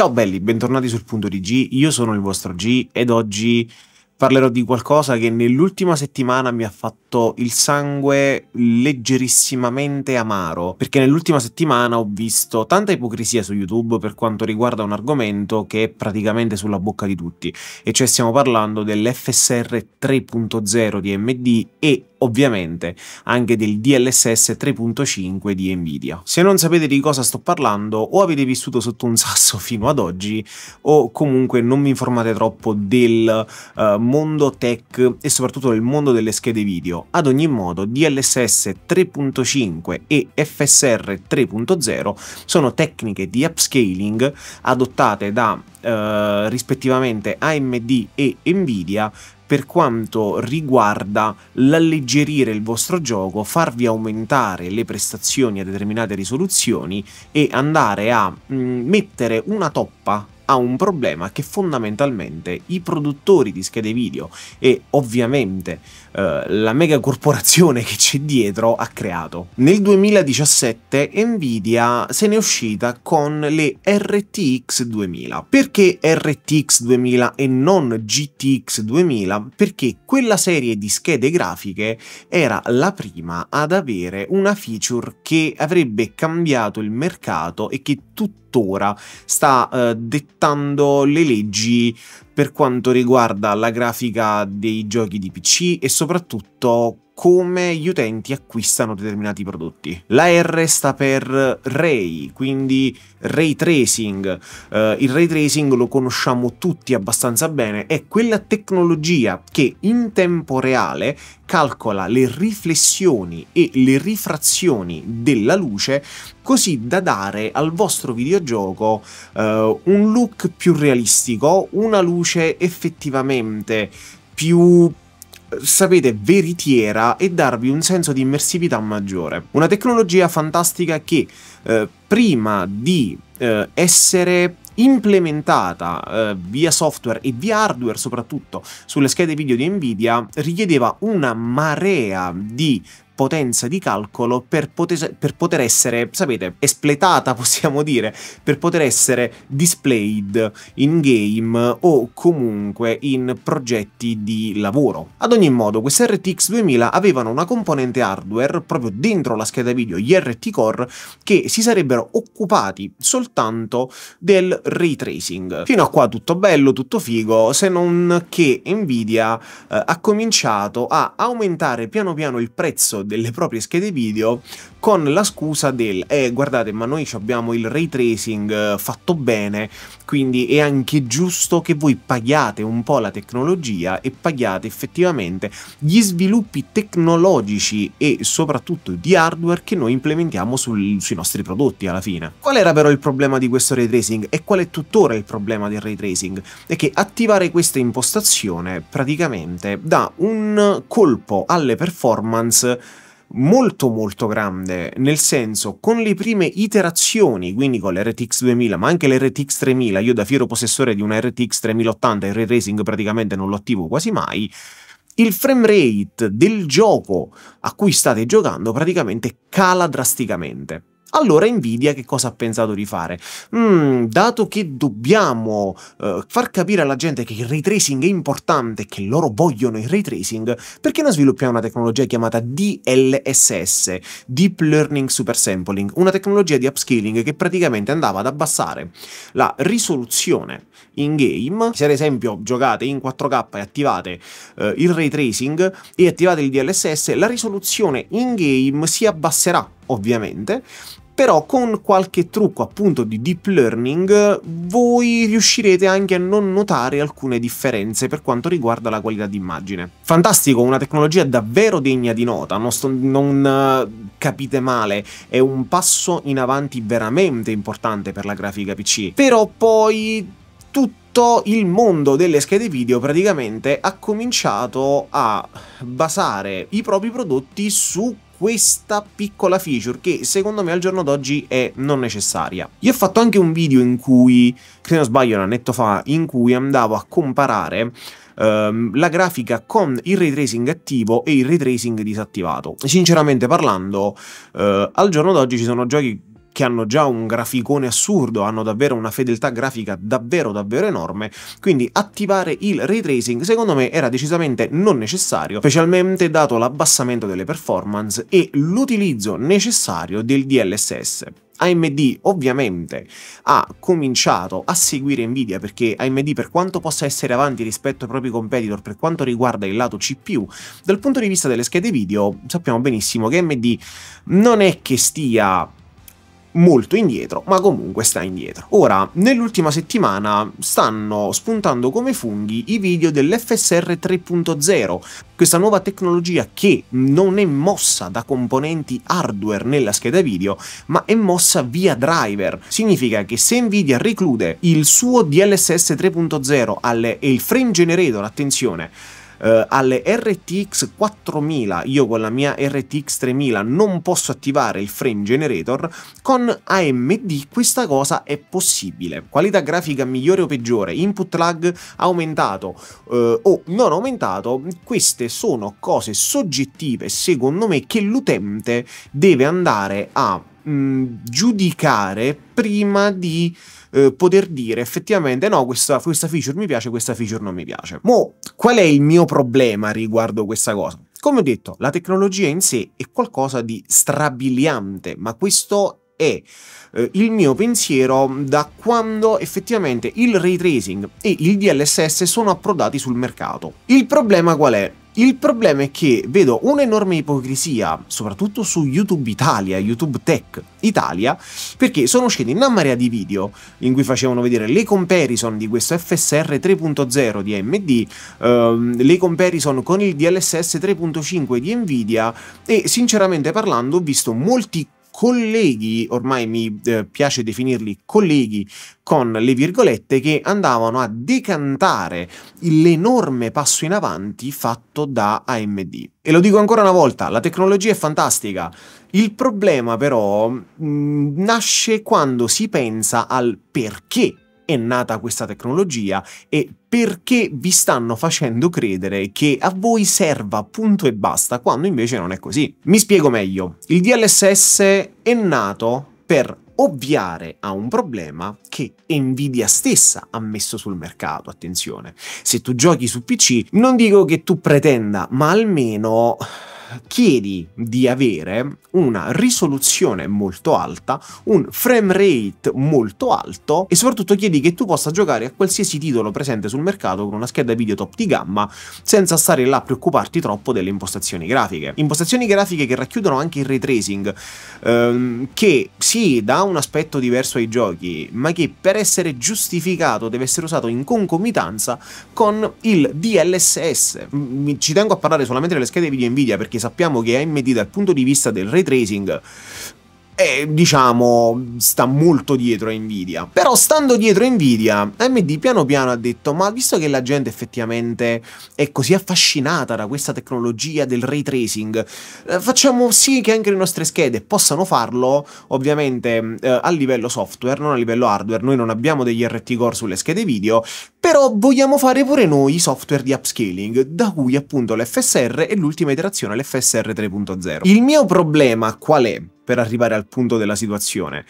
Ciao belli, bentornati sul punto di G, io sono il vostro G ed oggi parlerò di qualcosa che nell'ultima settimana mi ha fatto sotto il sangue leggerissimamente amaro, perché nell'ultima settimana ho visto tanta ipocrisia su YouTube per quanto riguarda un argomento che è praticamente sulla bocca di tutti, e cioè stiamo parlando dell'FSR 3.0 di AMD e ovviamente anche del DLSS 3.5 di Nvidia. Se non sapete di cosa sto parlando o avete vissuto sotto un sasso fino ad oggi o comunque non vi informate troppo del uh, mondo tech e soprattutto del mondo delle schede video Consiglio ad ogni modo DLSS 3.5 e FSR 3.0 sono tecniche di upscaling adottate da eh, rispettivamente AMD e Nvidia per quanto riguarda l'alleggerire il vostro gioco, farvi aumentare le prestazioni a determinate risoluzioni e andare a mh, mm, mettere una toppa ha un problema che fondamentalmente i produttori di schede video e ovviamente eh, la mega corporazione che c'è dietro ha creato. Nel 2017 Nvidia se n'è uscita con le RTX 2000. Perché RTX 2000 e non GTX 2000? Perché quella serie di schede grafiche era la prima ad avere una feature che avrebbe cambiato il mercato e che tuttora sta eh, dettando le leggi per quanto riguarda la grafica dei giochi di PC e soprattutto come gli utenti acquistano determinati prodotti. La R sta per Ray, quindi ray tracing. Uh, il ray tracing lo conosciamo tutti abbastanza bene, è quella tecnologia che in tempo reale calcola le riflessioni e le rifrazioni della luce così da dare al vostro videogioco uh, un look più realistico, una luce effettivamente più sapete, veritiera e darvi un senso di immersività maggiore. Una tecnologia fantastica che eh, prima di eh, essere implementata eh, via software e via hardware soprattutto sulle schede video di Nvidia richiedeva una marea di potenza di calcolo per poter, per poter essere, sapete, espletata, possiamo dire, per poter essere displayed in game o comunque in progetti di lavoro. Ad ogni modo, queste RTX 2000 avevano una componente hardware proprio dentro la scheda video, gli RT Core, che si sarebbero occupati soltanto del ray tracing. Fino a qua tutto bello, tutto figo, se non che Nvidia eh, ha cominciato a aumentare piano piano il prezzo delle proprie schede video con la scusa del eh guardate ma noi abbiamo il ray tracing eh, fatto bene quindi è anche giusto che voi paghiate un po' la tecnologia e paghiate effettivamente gli sviluppi tecnologici e soprattutto di hardware che noi implementiamo sul, sui nostri prodotti alla fine. Qual era però il problema di questo ray tracing e qual è tuttora il problema del ray tracing? È che attivare questa impostazione praticamente dà un colpo alle performance molto molto grande, nel senso con le prime iterazioni, quindi con l'RTX 2000, ma anche l'RTX 3000, io da fiero possessore di una RTX 3080 il ray tracing praticamente non lo attivo quasi mai, il frame rate del gioco a cui state giocando praticamente cala drasticamente. Allora Nvidia che cosa ha pensato di fare? Mm, dato che dobbiamo uh, far capire alla gente che il ray tracing è importante, che loro vogliono il ray tracing, perché non sviluppiamo una tecnologia chiamata DLSS, Deep Learning Super Sampling, una tecnologia di upscaling che praticamente andava ad abbassare la risoluzione in game. Se ad esempio giocate in 4K e attivate uh, il ray tracing e attivate il DLSS, la risoluzione in game si abbasserà ovviamente, però con qualche trucco appunto di deep learning voi riuscirete anche a non notare alcune differenze per quanto riguarda la qualità d'immagine. Fantastico, una tecnologia davvero degna di nota, non, sto, non, eh, capite male, è un passo in avanti veramente importante per la grafica PC, però poi tutto il mondo delle schede video praticamente ha cominciato a basare i propri prodotti su questa piccola feature che secondo me al giorno d'oggi è non necessaria. Io ho fatto anche un video in cui, se non sbaglio un annetto fa, in cui andavo a comparare ehm, la grafica con il ray tracing attivo e il ray tracing disattivato. Sinceramente parlando, eh, al giorno d'oggi ci sono giochi che hanno già un graficone assurdo, hanno davvero una fedeltà grafica davvero davvero enorme, quindi attivare il ray tracing secondo me era decisamente non necessario, specialmente dato l'abbassamento delle performance e l'utilizzo necessario del DLSS. AMD ovviamente ha cominciato a seguire Nvidia perché AMD per quanto possa essere avanti rispetto ai propri competitor per quanto riguarda il lato CPU, dal punto di vista delle schede video sappiamo benissimo che AMD non è che stia molto indietro, ma comunque sta indietro. Ora, nell'ultima settimana stanno spuntando come funghi i video dell'FSR 3.0, questa nuova tecnologia che non è mossa da componenti hardware nella scheda video, ma è mossa via driver. Significa che se Nvidia reclude il suo DLSS 3.0 alle, e il frame generator, attenzione, eh, alle RTX 4000, io con la mia RTX 3000 non posso attivare il frame generator, con AMD questa cosa è possibile. Qualità grafica migliore o peggiore, input lag aumentato eh, o non aumentato, queste sono cose soggettive secondo me che l'utente deve andare a mh, mm, giudicare prima di eh, poter dire effettivamente no, questa, questa feature mi piace, questa feature non mi piace. Mo, qual è il mio problema riguardo questa cosa? Come ho detto, la tecnologia in sé è qualcosa di strabiliante, ma questo è eh, il mio pensiero da quando effettivamente il ray tracing e il DLSS sono approdati sul mercato. Il problema qual è? Il problema è che vedo un'enorme ipocrisia, soprattutto su YouTube Italia, YouTube Tech Italia, perché sono usciti una marea di video in cui facevano vedere le comparison di questo FSR 3.0 di AMD, ehm, le comparison con il DLSS 3.5 di Nvidia e sinceramente parlando ho visto molti colleghi, ormai mi eh, piace definirli colleghi, con le virgolette che andavano a decantare l'enorme passo in avanti fatto da AMD. E lo dico ancora una volta, la tecnologia è fantastica. Il problema però mh, mm, nasce quando si pensa al perché è nata questa tecnologia e perché vi stanno facendo credere che a voi serva punto e basta, quando invece non è così. Mi spiego meglio. Il DLSS è nato per ovviare a un problema che Nvidia stessa ha messo sul mercato, attenzione. Se tu giochi su PC, non dico che tu pretenda, ma almeno chiedi di avere una risoluzione molto alta, un frame rate molto alto e soprattutto chiedi che tu possa giocare a qualsiasi titolo presente sul mercato con una scheda video top di gamma senza stare là a preoccuparti troppo delle impostazioni grafiche. Impostazioni grafiche che racchiudono anche il ray tracing, ehm, che sì, dà un aspetto diverso ai giochi, ma che per essere giustificato deve essere usato in concomitanza con il DLSS. Ci tengo a parlare solamente delle schede video Nvidia perché perché sappiamo che AMD dal punto di vista del ray tracing e diciamo sta molto dietro a Nvidia. Però stando dietro a Nvidia, AMD piano piano ha detto ma visto che la gente effettivamente è così affascinata da questa tecnologia del ray tracing, eh, facciamo sì che anche le nostre schede possano farlo, ovviamente eh, a livello software, non a livello hardware, noi non abbiamo degli RT Core sulle schede video, però vogliamo fare pure noi software di upscaling, da cui appunto l'FSR e l'ultima iterazione l'FSR 3.0. Il mio problema qual è? per arrivare al punto della situazione.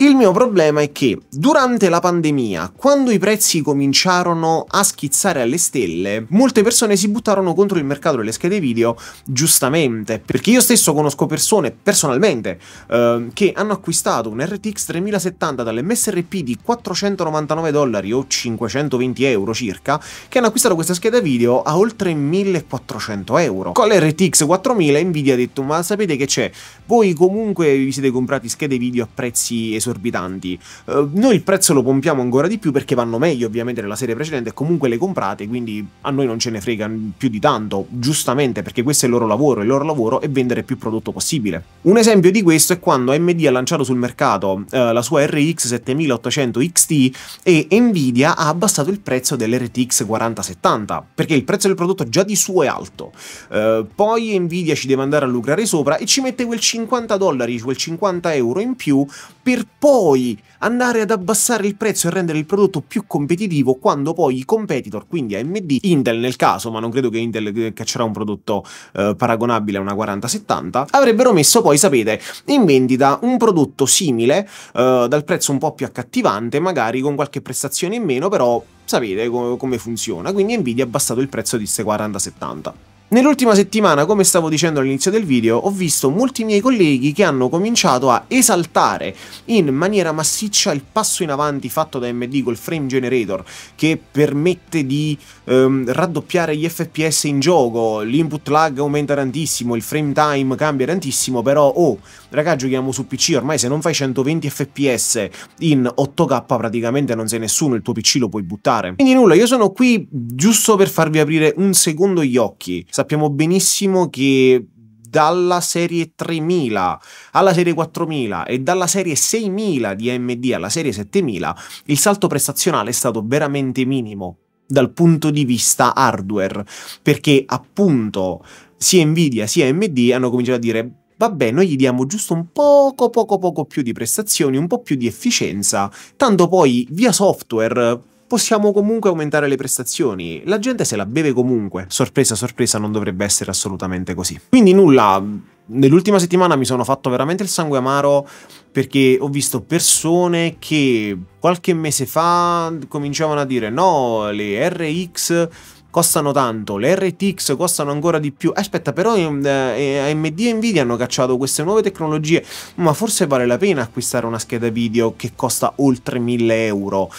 Il mio problema è che durante la pandemia, quando i prezzi cominciarono a schizzare alle stelle, molte persone si buttarono contro il mercato delle schede video, giustamente, perché io stesso conosco persone personalmente eh, che hanno acquistato un RTX 3070 dall'MSRP di 499 dollari o 520 euro circa, che hanno acquistato questa scheda video a oltre 1400 euro. Con l'RTX 4000 Nvidia ha detto ma sapete che c'è? Voi comunque vi siete comprati schede video a prezzi esotici esorbitanti. Eh, noi il prezzo lo pompiamo ancora di più perché vanno meglio ovviamente della serie precedente e comunque le comprate, quindi a noi non ce ne frega più di tanto, giustamente perché questo è il loro lavoro, il loro lavoro è vendere più prodotto possibile. Un esempio di questo è quando AMD ha lanciato sul mercato eh, la sua RX 7800 XT e Nvidia ha abbassato il prezzo dell'RTX 4070 perché il prezzo del prodotto già di suo è alto. Eh, poi Nvidia ci deve andare a lucrare sopra e ci mette quel 50 dollari, quel 50 euro in più per poi andare ad abbassare il prezzo e rendere il prodotto più competitivo quando poi i competitor, quindi AMD, Intel nel caso, ma non credo che Intel eh, caccerà un prodotto eh, paragonabile a una 4070, avrebbero messo poi, sapete, in vendita un prodotto simile, eh, dal prezzo un po' più accattivante, magari con qualche prestazione in meno, però sapete come funziona, quindi Nvidia ha abbassato il prezzo di queste 4070. Nell'ultima settimana, come stavo dicendo all'inizio del video, ho visto molti miei colleghi che hanno cominciato a esaltare in maniera massiccia il passo in avanti fatto da MD col frame generator, che permette di ehm, raddoppiare gli FPS in gioco, l'input lag aumenta tantissimo, il frame time cambia tantissimo, però oh, raga, giochiamo su PC, ormai se non fai 120 FPS in 8K praticamente non sei nessuno, il tuo PC lo puoi buttare. Quindi nulla, io sono qui giusto per farvi aprire un secondo gli occhi. Sappiamo benissimo che dalla serie 3000 alla serie 4000 e dalla serie 6000 di AMD alla serie 7000 il salto prestazionale è stato veramente minimo dal punto di vista hardware perché appunto sia Nvidia sia AMD hanno cominciato a dire vabbè, noi gli diamo giusto un poco, poco, poco più di prestazioni, un po' più di efficienza, tanto poi via software possiamo comunque aumentare le prestazioni. La gente se la beve comunque. Sorpresa, sorpresa, non dovrebbe essere assolutamente così. Quindi nulla, nell'ultima settimana mi sono fatto veramente il sangue amaro perché ho visto persone che qualche mese fa cominciavano a dire no, le RX costano tanto, le RTX costano ancora di più. Aspetta, però ehm, eh, AMD e Nvidia hanno cacciato queste nuove tecnologie, ma forse vale la pena acquistare una scheda video che costa oltre 1000 euro.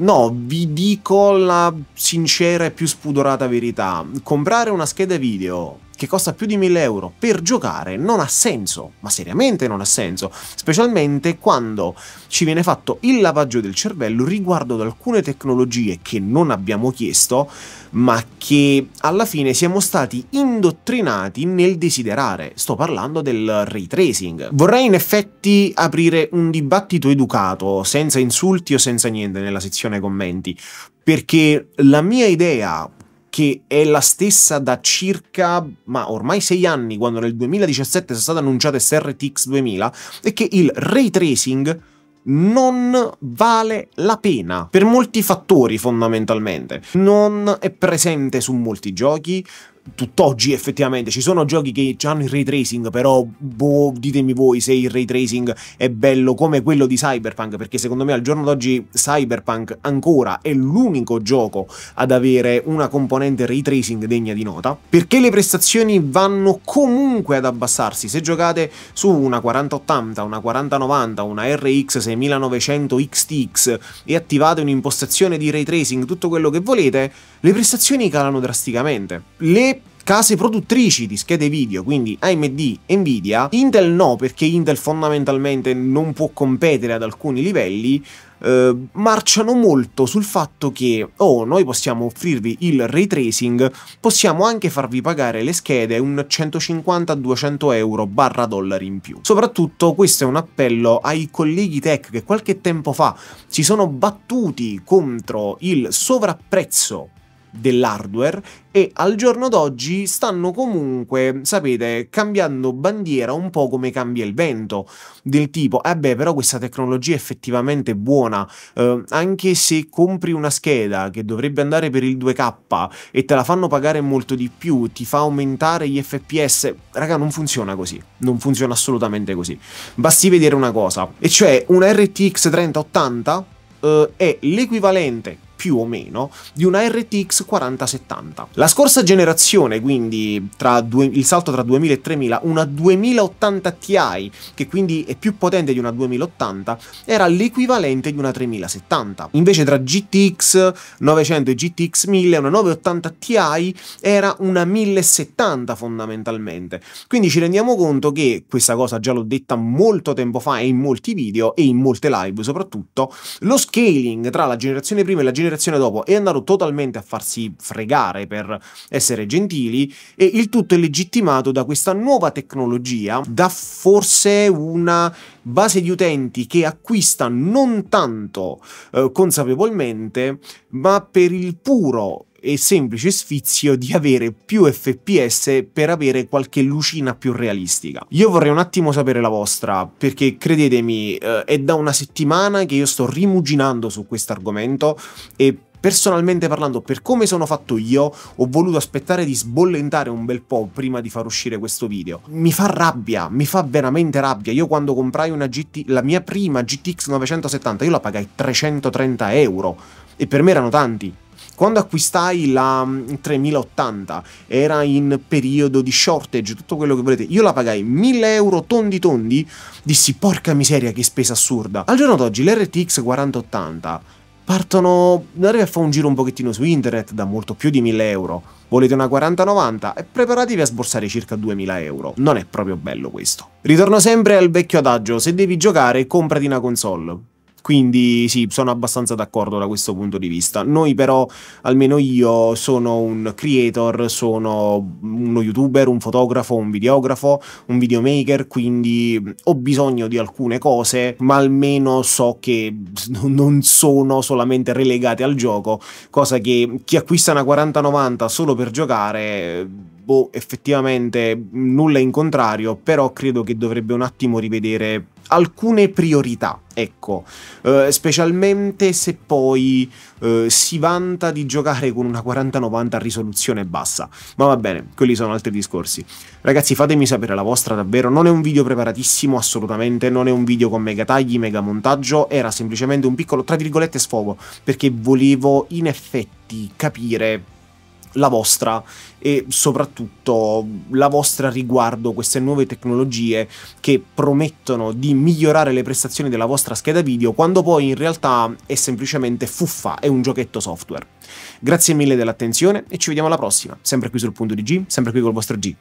No, vi dico la sincera e più spudorata verità. Comprare una scheda video che costa più di 1000 euro per giocare non ha senso, ma seriamente non ha senso, specialmente quando ci viene fatto il lavaggio del cervello riguardo ad alcune tecnologie che non abbiamo chiesto, ma che alla fine siamo stati indottrinati nel desiderare. Sto parlando del ray tracing. Vorrei in effetti aprire un dibattito educato, senza insulti o senza niente nella sezione commenti, perché la mia idea che è la stessa da circa, ma ormai sei anni, quando nel 2017 è stata annunciata SRTX 2000, è che il ray tracing non vale la pena per molti fattori fondamentalmente. Non è presente su molti giochi, tutt'oggi effettivamente ci sono giochi che hanno il ray tracing però boh, ditemi voi se il ray tracing è bello come quello di Cyberpunk perché secondo me al giorno d'oggi Cyberpunk ancora è l'unico gioco ad avere una componente ray tracing degna di nota perché le prestazioni vanno comunque ad abbassarsi se giocate su una 4080 una 4090 una RX 6900 XTX e attivate un'impostazione di ray tracing tutto quello che volete le prestazioni calano drasticamente le case produttrici di schede video, quindi AMD e Nvidia, Intel no perché Intel fondamentalmente non può competere ad alcuni livelli, eh, marciano molto sul fatto che oh, noi possiamo offrirvi il ray tracing, possiamo anche farvi pagare le schede un 150-200 euro barra dollari in più. Soprattutto questo è un appello ai colleghi tech che qualche tempo fa si sono battuti contro il sovrapprezzo dell'hardware e al giorno d'oggi stanno comunque, sapete, cambiando bandiera un po' come cambia il vento, del tipo, eh beh, però questa tecnologia è effettivamente buona, eh, anche se compri una scheda che dovrebbe andare per il 2K e te la fanno pagare molto di più, ti fa aumentare gli FPS, raga, non funziona così, non funziona assolutamente così. Basti vedere una cosa, e cioè una RTX 3080 eh, è l'equivalente più o meno di una RTX 4070. La scorsa generazione, quindi due, il salto tra 2000 e 3000, una 2080 Ti, che quindi è più potente di una 2080, era l'equivalente di una 3070. Invece tra GTX 900 e GTX 1000, una 980 Ti era una 1070 fondamentalmente. Quindi ci rendiamo conto che questa cosa già l'ho detta molto tempo fa e in molti video e in molte live soprattutto, lo scaling tra la generazione prima e la generazione generazione dopo e andarono totalmente a farsi fregare per essere gentili e il tutto è legittimato da questa nuova tecnologia, da forse una base di utenti che acquista non tanto eh, consapevolmente, ma per il puro e semplice sfizio di avere più FPS per avere qualche lucina più realistica. Io vorrei un attimo sapere la vostra, perché credetemi, eh, è da una settimana che io sto rimuginando su questo argomento e Personalmente parlando, per come sono fatto io, ho voluto aspettare di sbollentare un bel po' prima di far uscire questo video. Mi fa rabbia, mi fa veramente rabbia. Io quando comprai una GT, la mia prima GTX 970, io la pagai 330 euro. E per me erano tanti. Quando acquistai la 3080 mm, era in periodo di shortage, tutto quello che volete, io la pagai 1000 euro tondi tondi, dissi porca miseria che spesa assurda. Al giorno d'oggi l'RTX 4080 partono, arriva a fare un giro un pochettino su internet da molto più di 1000 euro. Volete una 4090 e preparatevi a sborsare circa 2000 euro. Non è proprio bello questo. Ritorno sempre al vecchio adagio, se devi giocare comprati una console. Quindi sì, sono abbastanza d'accordo da questo punto di vista. Noi però, almeno io, sono un creator, sono uno youtuber, un fotografo, un videografo, un videomaker, quindi ho bisogno di alcune cose, ma almeno so che non sono solamente relegate al gioco, cosa che chi acquista una 4090 solo per giocare boh, effettivamente nulla in contrario, però credo che dovrebbe un attimo rivedere alcune priorità, ecco, eh, specialmente se poi eh, si vanta di giocare con una 4090 a risoluzione bassa. Ma va bene, quelli sono altri discorsi. Ragazzi, fatemi sapere la vostra davvero, non è un video preparatissimo assolutamente, non è un video con mega tagli, mega montaggio, era semplicemente un piccolo tra virgolette sfogo, perché volevo in effetti capire la vostra e soprattutto la vostra riguardo queste nuove tecnologie che promettono di migliorare le prestazioni della vostra scheda video quando poi in realtà è semplicemente fuffa, è un giochetto software. Grazie mille dell'attenzione e ci vediamo alla prossima, sempre qui sul punto di G, sempre qui col vostro G.